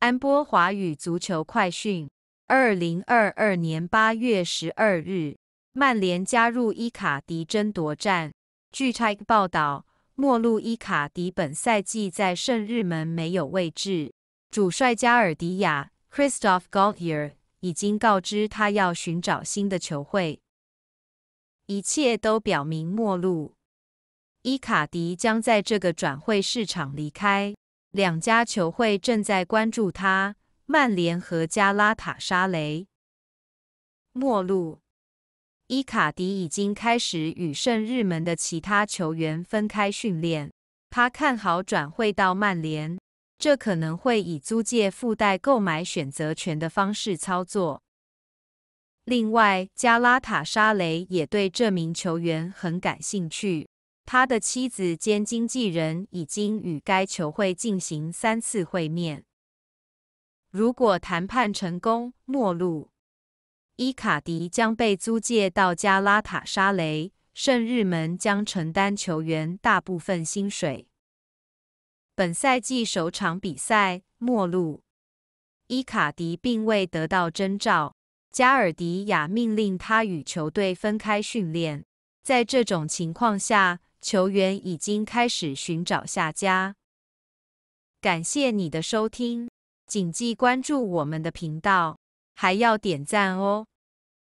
安波华语足球快讯：二零二二年八月十二日，曼联加入伊卡迪争夺战。据《t 晤士报》报道，莫路伊卡迪本赛季在圣日门没有位置，主帅加尔迪亚 （Christophe Galtier） 已经告知他要寻找新的球会。一切都表明莫路伊卡迪将在这个转会市场离开。两家球会正在关注他，曼联和加拉塔沙雷。末路伊卡迪已经开始与圣日门的其他球员分开训练，他看好转会到曼联，这可能会以租借附带购买选择权的方式操作。另外，加拉塔沙雷也对这名球员很感兴趣。他的妻子兼经纪人已经与该球会进行三次会面。如果谈判成功，末路伊卡迪将被租借到加拉塔沙雷，圣日门将承担球员大部分薪水。本赛季首场比赛，末路伊卡迪并未得到征召，加尔迪亚命令他与球队分开训练。在这种情况下，球员已经开始寻找下家。感谢你的收听，谨记关注我们的频道，还要点赞哦。